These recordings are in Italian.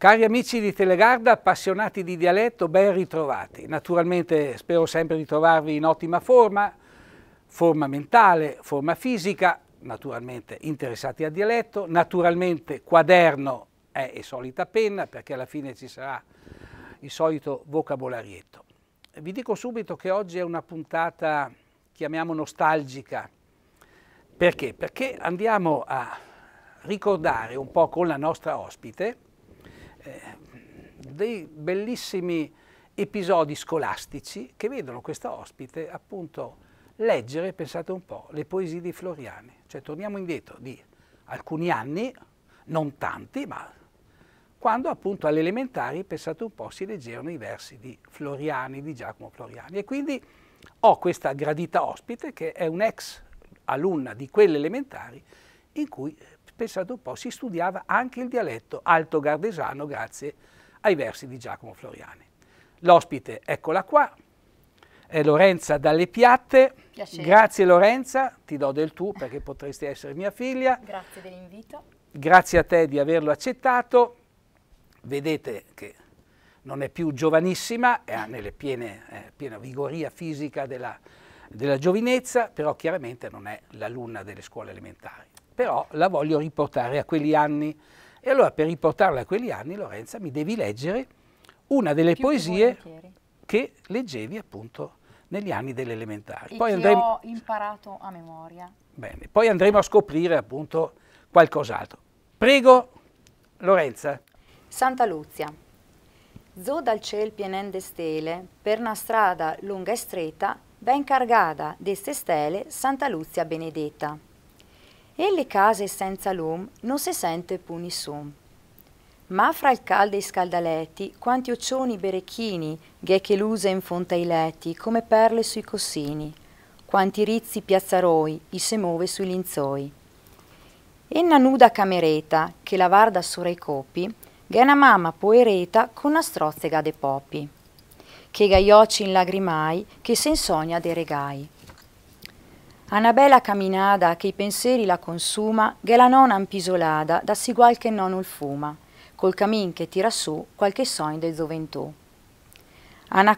Cari amici di Telegarda, appassionati di dialetto, ben ritrovati. Naturalmente spero sempre di trovarvi in ottima forma, forma mentale, forma fisica, naturalmente interessati al dialetto, naturalmente quaderno è e solita penna perché alla fine ci sarà il solito vocabolarietto. Vi dico subito che oggi è una puntata, chiamiamo nostalgica, perché? Perché andiamo a ricordare un po' con la nostra ospite Ehm, dei bellissimi episodi scolastici che vedono questa ospite appunto leggere, pensate un po', le poesie di Floriani. Cioè torniamo indietro di alcuni anni, non tanti, ma quando appunto alle elementari, pensate un po', si leggevano i versi di Floriani, di Giacomo Floriani. E quindi ho questa gradita ospite che è un'ex alunna di quelle elementari in cui pensate un po', si studiava anche il dialetto alto gardesano grazie ai versi di Giacomo Floriani. L'ospite, eccola qua, è Lorenza Dalle Piatte. Piacere. Grazie Lorenza, ti do del tu perché potresti essere mia figlia. Grazie dell'invito. Grazie a te di averlo accettato. Vedete che non è più giovanissima, è nelle piene, eh, piena vigoria fisica della, della giovinezza, però chiaramente non è l'alunna delle scuole elementari però la voglio riportare a quegli anni. E allora per riportarla a quegli anni, Lorenza, mi devi leggere una delle Più poesie che, che leggevi appunto negli anni dell'elementare. Poi andremo... ho imparato a memoria. Bene, poi andremo a scoprire appunto qualcos'altro. Prego, Lorenza. Santa Luzia. Zo dal ciel pienende stele, per una strada lunga e stretta, ben cargada de stele, Santa Luzia benedetta. E le case senza l'om non si sente punissom. Ma fra il caldo e i scaldaletti, quanti ocioni berecchini, ghecheluse in fonte ai letti, come perle sui cossini, quanti rizzi piazzaroi, i se muove sui linzoi. E una nuda camereta, che la varda sora i copi, ghe una mamma poereta con una strozzega de popi, che gaioci in lagrimai, che se insogna de regai bella caminada che i pensieri la consuma, che la nona ampisolada, da si qual che non fuma, col camin che tira su qualche sogno del gioventù.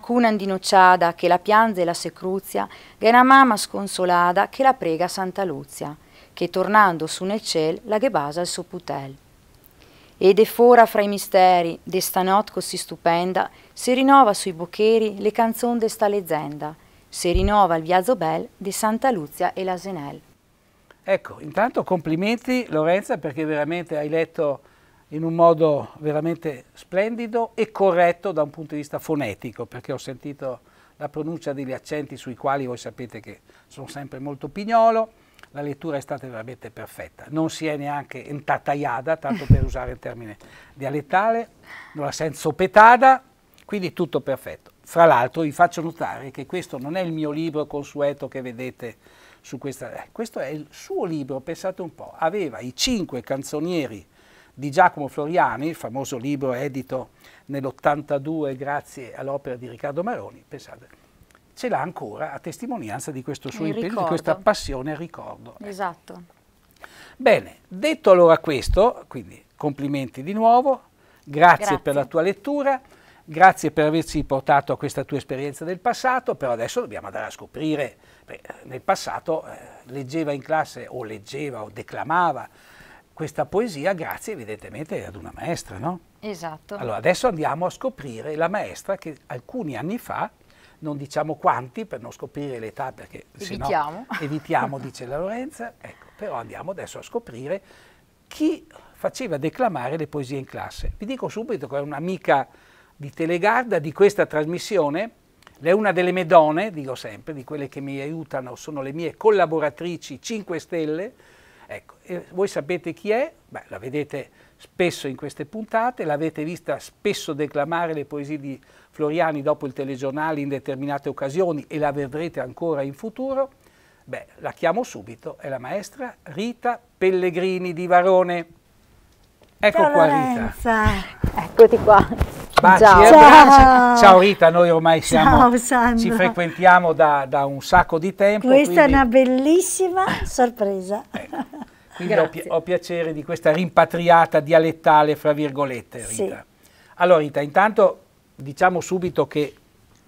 cuna indinocciada che la pianza e la secruzia, che una mamma sconsolada che la prega Santa Luzia, che tornando su nel ciel la che basa il suo putel. Ed è fora fra i misteri, de stanot così stupenda, si rinnova sui boccheri le canzon de sta leggenda, si rinnova il Viazzo Bel di Santa Luzia e l'Asenel. Ecco, intanto complimenti Lorenza perché veramente hai letto in un modo veramente splendido e corretto da un punto di vista fonetico, perché ho sentito la pronuncia degli accenti sui quali voi sapete che sono sempre molto pignolo, la lettura è stata veramente perfetta, non si è neanche entataiada, tanto per usare il termine dialettale, non la senso petada, quindi tutto perfetto. Fra l'altro vi faccio notare che questo non è il mio libro consueto che vedete su questa... Eh, questo è il suo libro, pensate un po'. Aveva i cinque canzonieri di Giacomo Floriani, il famoso libro edito nell'82 grazie all'opera di Riccardo Maroni, pensate, ce l'ha ancora a testimonianza di questo suo impegno, di questa passione al ricordo. Eh. Esatto. Bene, detto allora questo, quindi complimenti di nuovo, grazie. grazie. per la tua lettura. Grazie per averci portato a questa tua esperienza del passato, però adesso dobbiamo andare a scoprire, Beh, nel passato eh, leggeva in classe o leggeva o declamava questa poesia grazie evidentemente ad una maestra, no? Esatto. Allora adesso andiamo a scoprire la maestra che alcuni anni fa, non diciamo quanti per non scoprire l'età perché evitiamo, no, evitiamo dice la Lorenza, ecco, però andiamo adesso a scoprire chi faceva declamare le poesie in classe. Vi dico subito che è un'amica di Telegarda, di questa trasmissione. Lei è una delle mie donne, dico sempre, di quelle che mi aiutano, sono le mie collaboratrici 5 Stelle. Ecco, voi sapete chi è? Beh, la vedete spesso in queste puntate, l'avete vista spesso declamare le poesie di Floriani dopo il telegiornale in determinate occasioni e la vedrete ancora in futuro. Beh, la chiamo subito, è la maestra Rita Pellegrini di Varone. Ecco Ciao qua Lorenza. Rita. Eccoti qua. Eh, baci, ciao. Eh, ciao. Rita, noi ormai siamo, ciao, ci frequentiamo da, da, un sacco di tempo. Questa quindi... è una bellissima sorpresa. Eh, quindi ho, pi ho, piacere di questa rimpatriata dialettale, fra virgolette, Rita. Sì. Allora Rita, intanto diciamo subito che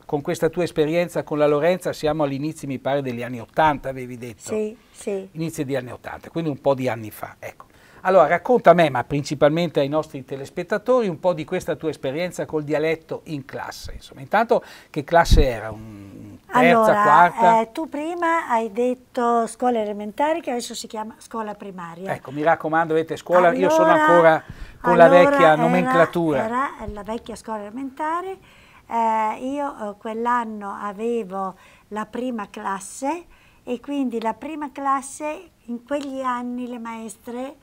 con questa tua esperienza con la Lorenza siamo all'inizio, mi pare, degli anni Ottanta, avevi detto. Sì, sì. Inizio degli anni Ottanta, quindi un po' di anni fa, ecco. Allora, racconta a me, ma principalmente ai nostri telespettatori, un po' di questa tua esperienza col dialetto in classe. Insomma, intanto che classe era? Un terza, allora, quarta? Eh, tu prima hai detto scuola elementare, che adesso si chiama scuola primaria. Ecco, mi raccomando, avete scuola, allora, io sono ancora con allora la vecchia era, nomenclatura. Era la vecchia scuola elementare. Eh, io eh, quell'anno avevo la prima classe e quindi la prima classe in quegli anni le maestre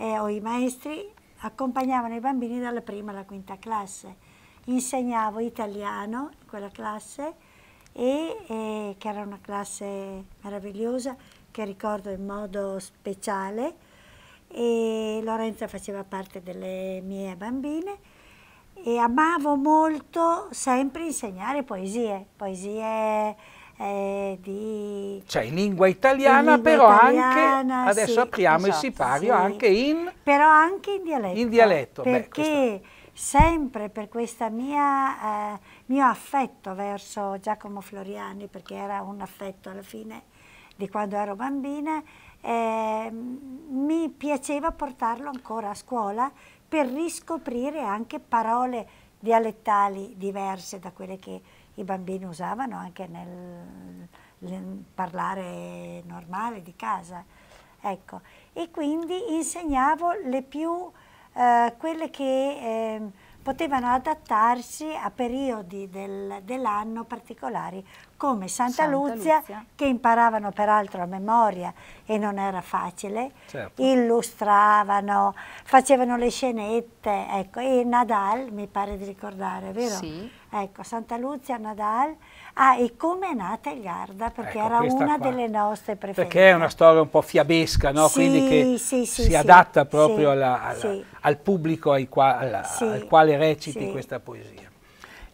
eh, o i maestri accompagnavano i bambini dalla prima alla quinta classe. Insegnavo italiano in quella classe, e, eh, che era una classe meravigliosa che ricordo in modo speciale e Lorenza faceva parte delle mie bambine e amavo molto sempre insegnare poesie, poesie eh, di... Cioè in lingua italiana, in lingua però italiana, anche, adesso sì, apriamo esatto, il sipario, sì. anche in... Però anche in dialetto. In dialetto, Perché Beh, sempre per questo eh, mio affetto verso Giacomo Floriani, perché era un affetto alla fine di quando ero bambina, eh, mi piaceva portarlo ancora a scuola per riscoprire anche parole dialettali diverse da quelle che i bambini usavano anche nel, nel parlare normale di casa. Ecco. E quindi insegnavo le più, eh, quelle che eh, potevano adattarsi a periodi del, dell'anno particolari, come Santa, Santa Luzia, Luzia, che imparavano peraltro a memoria e non era facile, certo. illustravano, facevano le scenette, ecco, e Nadal, mi pare di ricordare, vero? Sì. Ecco, Santa Luzia, Nadal, ah, e come è nata il Garda, perché ecco, era una qua. delle nostre preferite. Perché è una storia un po' fiabesca, no? Sì, Quindi che sì, sì, si adatta proprio alla, alla, al pubblico al, quale reciti questa poesia.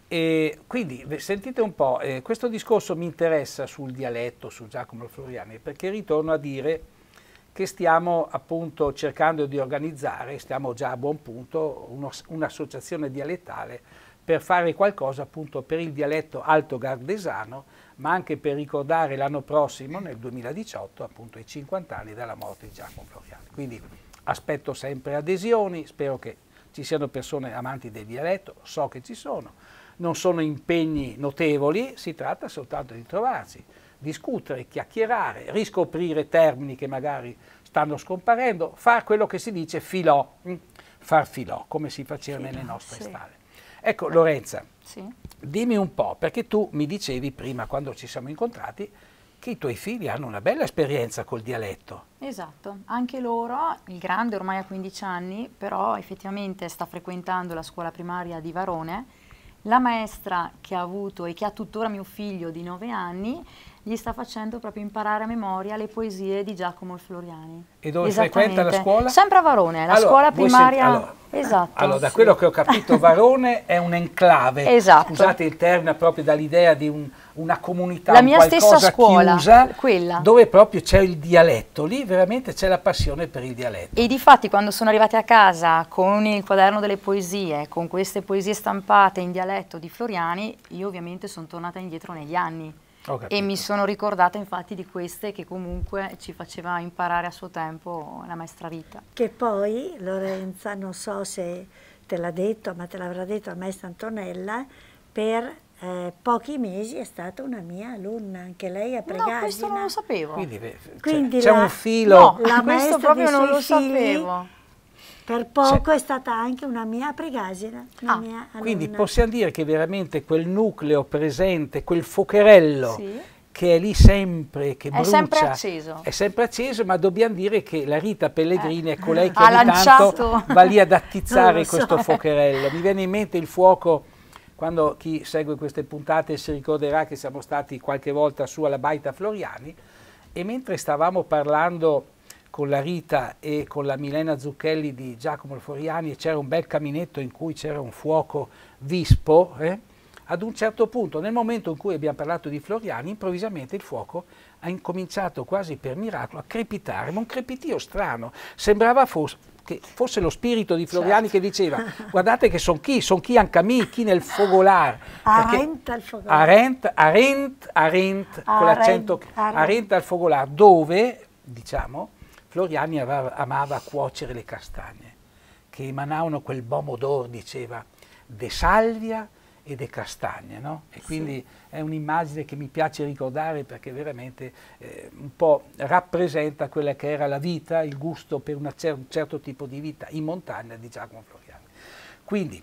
E quindi sentite un po', eh, questo discorso mi interessa sul dialetto, su Giacomo Floriani, perché ritorno a dire che stiamo appunto cercando di organizzare, stiamo già a buon punto, un'associazione dialettale per fare qualcosa appunto per il dialetto alto gardesano, ma anche per ricordare l'anno prossimo, nel 2018, appunto i 50 anni dalla morte di Giacomo Floriani. Quindi aspetto sempre adesioni, spero che ci siano persone amanti del dialetto, so che ci sono non sono impegni notevoli, si tratta soltanto di trovarsi, discutere, chiacchierare, riscoprire termini che magari stanno scomparendo, fare quello che si dice filò, mm? far filò, come si faceva filò, nelle nostre sì. stalle. Ecco Lorenza, sì. dimmi un po', perché tu mi dicevi prima quando ci siamo incontrati che i tuoi figli hanno una bella esperienza col dialetto. Esatto, anche loro, il grande ormai ha 15 anni, però effettivamente sta frequentando la scuola primaria di Varone la maestra che ha avuto e che ha tuttora mio figlio di 9 anni gli sta facendo proprio imparare a memoria le poesie di Giacomo Floriani. E dove frequenta la scuola? Sempre a Varone, la allora, scuola primaria. Allora, esatto. Allora, da quello che ho capito, Varone è un enclave. Esatto. Scusate il termine proprio dall'idea di un, una comunità, la mia stessa scuola, chiusa, quella. dove proprio c'è il dialetto, lì veramente c'è la passione per il dialetto. E di fatti quando sono arrivati a casa con il quaderno delle poesie, con queste poesie stampate in dialetto di Floriani, io ovviamente sono tornata indietro negli anni e mi sono ricordata infatti di queste che comunque ci faceva imparare a suo tempo la maestra vita. Che poi Lorenza, non so se te l'ha detto, ma te l'avrà detto la maestra Antonella, per eh, pochi mesi è stata una mia alunna, anche lei ha pregato. No, questo non lo sapevo. Quindi, cioè, c'è un filo. No, la questo proprio non lo figli, sapevo. Per poco Se... è stata anche una mia pregasina. Una ah, mia quindi possiamo dire che veramente quel nucleo presente, quel focherello sì. che è lì sempre, che è brucia, sempre acceso. è sempre acceso, ma dobbiamo dire che la Rita Pellegrini eh. è colei eh. che ha ogni lanciato. tanto va lì ad attizzare so. questo focherello. Mi viene in mente il fuoco quando chi segue queste puntate si ricorderà che siamo stati qualche volta su alla Baita Floriani e mentre stavamo parlando con la Rita e con la Milena Zucchelli di Giacomo Foriani e c'era un bel caminetto in cui c'era un fuoco vispo, eh? ad un certo punto, nel momento in cui abbiamo parlato di Floriani, improvvisamente il fuoco ha incominciato quasi per miracolo a crepitare, ma un crepitio strano, sembrava fosse che fosse lo spirito di Floriani certo. che diceva guardate che son chi, son chi anche a me, chi nel fogolar. Arent al fogolar. Arent, Arent, Arent, Arent, con l'accento Arent al fogolar, dove, diciamo, Floriani aveva, amava cuocere le castagne, che emanavano quel buon odore, diceva, de salvia e de castagne, no? E quindi sì. è un'immagine che mi piace ricordare perché veramente eh, un po' rappresenta quella che era la vita, il gusto per cer un certo tipo di vita in montagna di Giacomo Floriani. Quindi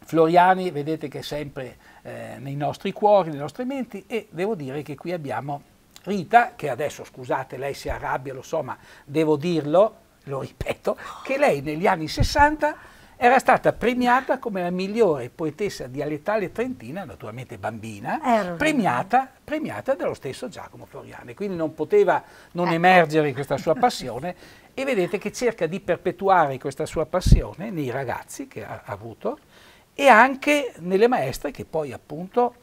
Floriani vedete che è sempre eh, nei nostri cuori, nelle nostre menti e devo dire che qui abbiamo Rita, che adesso scusate lei si arrabbia, lo so, ma devo dirlo, lo ripeto, che lei negli anni 60 era stata premiata come la migliore poetessa dialettale trentina, naturalmente bambina, eh, premiata, premiata, dallo stesso Giacomo Floriani. Quindi non poteva non ecco. emergere questa sua passione e vedete che cerca di perpetuare questa sua passione nei ragazzi che ha avuto e anche nelle maestre che poi appunto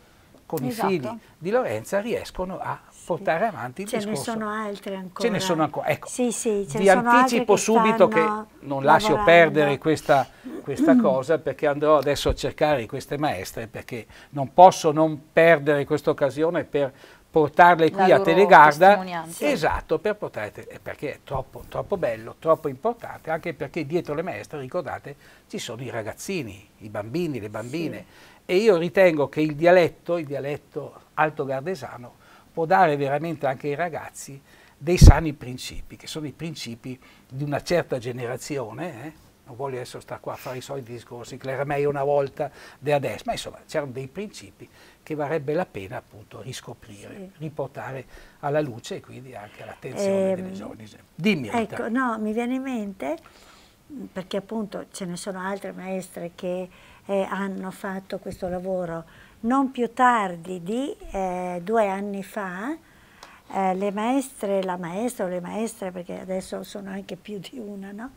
con esatto. i figli di Lorenza riescono a portare avanti il ce discorso. Ce ne sono altre ancora. Ce ne sono ancora, ecco. Sì, sì, ce vi ne sono anticipo che subito che non lavorando. lascio perdere questa, questa cosa perché andrò adesso a cercare queste maestre perché non posso non perdere questa occasione per portarle qui a Telegarda esatto per portare perché è troppo, troppo bello troppo importante anche perché dietro le maestre ricordate ci sono i ragazzini i bambini le bambine sì. e io ritengo che il dialetto il dialetto alto gardesano può dare veramente anche ai ragazzi dei sani principi, che sono i principi di una certa generazione, eh? non voglio adesso stare qua a fare i soliti discorsi, Cleramei una volta, De Ades, ma insomma c'erano dei principi che varrebbe la pena appunto riscoprire, sì. riportare alla luce e quindi anche all'attenzione eh, delle giovani. Dimmi. Rita. Ecco, no, mi viene in mente, mm, perché appunto ce ne sono altre maestre che eh, hanno fatto questo lavoro non più tardi di eh, due anni fa, eh, le maestre, la maestra o le maestre, perché adesso sono anche più di una, no?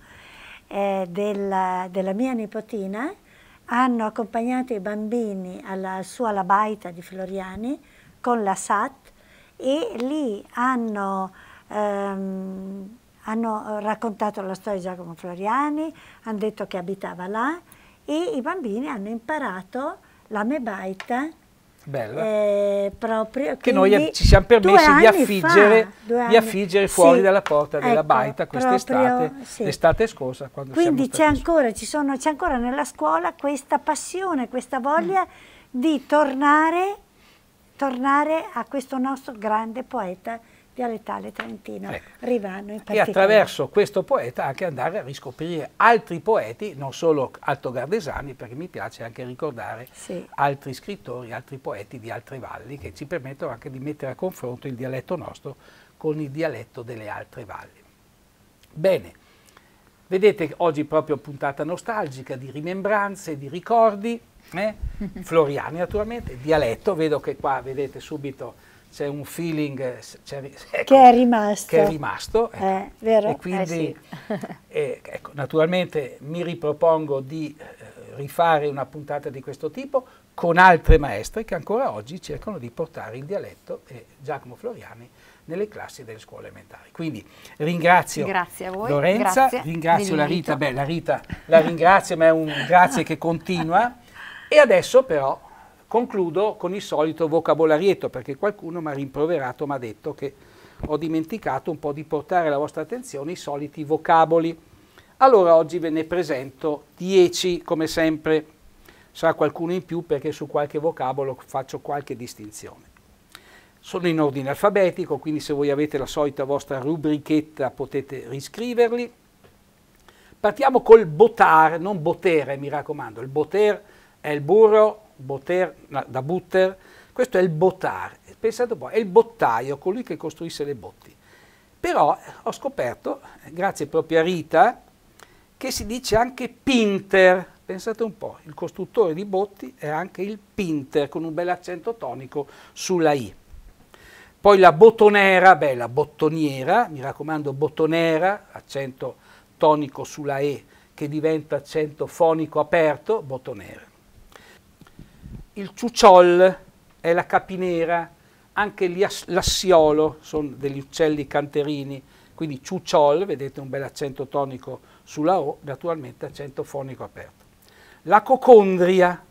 eh, della, della, mia nipotina, hanno accompagnato i bambini alla sua labaita di Floriani con la SAT e lì hanno, ehm, hanno raccontato la storia di Giacomo Floriani, hanno detto che abitava là e i bambini hanno imparato la Mebaita. Eh, proprio, che noi ci siamo permessi di affiggere, fa, di affiggere fuori sì, dalla porta della ecco, baita quest'estate, sì. l'estate scorsa. Quindi c'è ancora, ancora, nella scuola questa passione, questa voglia mm. di tornare, tornare a questo nostro grande poeta dialettale Trentino, ecco. Rivano in particolare. E attraverso questo poeta anche andare a riscoprire altri poeti, non solo altogarnesani, perché mi piace anche ricordare sì. altri scrittori, altri poeti di altre valli che ci permettono anche di mettere a confronto il dialetto nostro con il dialetto delle altre valli. Bene, vedete oggi proprio puntata nostalgica di rimembranze, di ricordi, eh? Floriani naturalmente, dialetto, vedo che qua vedete subito c'è un feeling ecco, che è rimasto. Che è rimasto eh, ecco. eh, vero? E quindi, eh, sì. eh, ecco, naturalmente, mi ripropongo di eh, rifare una puntata di questo tipo con altre maestre che ancora oggi cercano di portare il dialetto e Giacomo Floriani nelle classi delle scuole elementari. Quindi ringrazio Lorenza, grazie. ringrazio la Rita, beh la Rita la ringrazio ma è un grazie che continua e adesso però Concludo con il solito vocabolarietto perché qualcuno mi ha rimproverato, mi ha detto che ho dimenticato un po' di portare alla vostra attenzione i soliti vocaboli. Allora oggi ve ne presento 10 come sempre, sarà qualcuno in più perché su qualche vocabolo faccio qualche distinzione. Sono in ordine alfabetico, quindi se voi avete la solita vostra rubrichetta potete riscriverli. Partiamo col botar, non botere mi raccomando, il boter è il burro Botter, da Butter, questo è il botar, pensate un po', è il bottaio, colui che costruisse le botti. Però eh, ho scoperto, eh, grazie proprio a Rita, che si dice anche Pinter, pensate un po', il costruttore di botti è anche il Pinter, con un bel accento tonico sulla I. Poi la bottonera, beh, la bottoniera, mi raccomando, bottonera, accento tonico sulla E, che diventa accento fonico aperto, bottonera il ciucciol è la capinera, anche l'assiolo sono degli uccelli canterini, quindi ciucciol, vedete un bel accento tonico sulla O, naturalmente accento fonico aperto. La cocondria,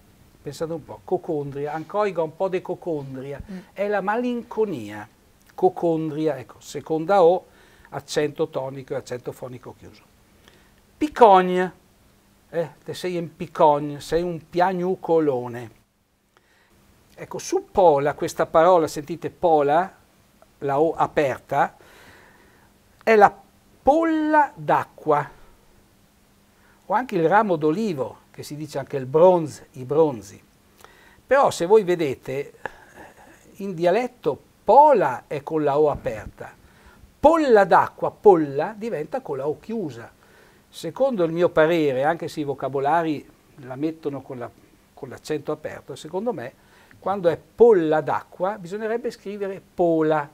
pensate un po', cocondria, ancoiga un po' di cocondria, mm. è la malinconia, cocondria, ecco, seconda O, accento tonico e accento fonico chiuso. Picogna, eh, te sei in picogne, sei un piagnucolone Ecco, su Pola, questa parola, sentite Pola, la O aperta, è la polla d'acqua, o anche il ramo d'olivo, che si dice anche il bronze, i bronzi. Però se voi vedete, in dialetto pola è con la O aperta, polla d'acqua, polla, diventa con la O chiusa. Secondo il mio parere, anche se i vocabolari la mettono con, la, l'accento aperto, secondo me quando è polla d'acqua bisognerebbe scrivere pola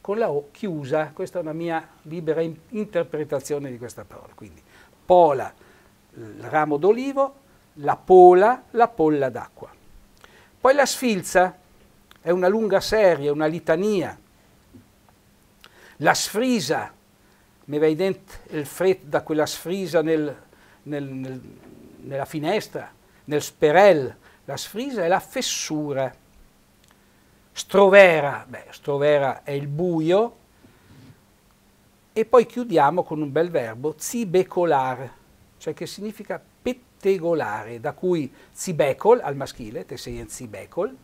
con la O chiusa. Questa è una mia libera in interpretazione di questa parola. Quindi pola, il ramo d'olivo, la pola, la polla d'acqua. Poi la sfilza è una lunga serie, una litania. La sfrisa, mi vai dentro il fret da quella sfrisa nel, nel, nel, nella finestra, nel sperel, la sfrisa è la fessura. Strovera, beh, strovera è il buio. E poi chiudiamo con un bel verbo, zibecolar, cioè che significa pettegolare, da cui zibecol al maschile, te sei in zibecol,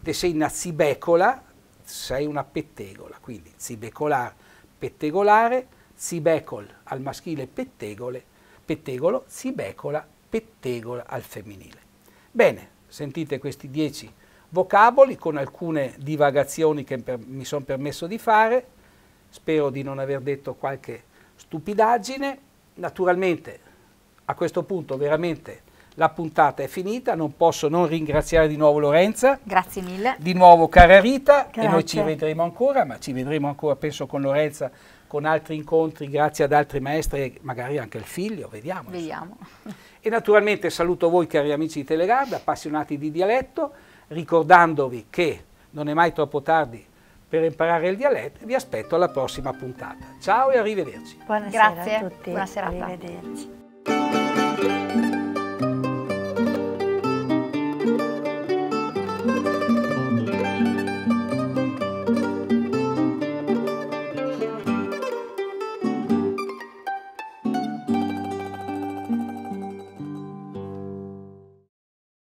te sei una zibecola, sei una pettegola, quindi zibecolar, pettegolare, zibecol al maschile pettegole, pettegolo, zibecola, pettegola al femminile. Bene, sentite questi dieci vocaboli con alcune divagazioni che mi sono permesso di fare, spero di non aver detto qualche stupidaggine, naturalmente a questo punto veramente la puntata è finita, non posso non ringraziare di nuovo Lorenza. Grazie mille. Di nuovo cara Rita Grazie. e noi ci vedremo ancora, ma ci vedremo ancora penso con Lorenza con altri incontri grazie ad altri maestri, magari anche il figlio, vediamo. vediamo. E naturalmente saluto voi cari amici di Telegarda, appassionati di dialetto, ricordandovi che non è mai troppo tardi per imparare il dialetto vi aspetto alla prossima puntata. Ciao e arrivederci. Buonasera Grazie. a tutti. Buona serata. Arrivederci.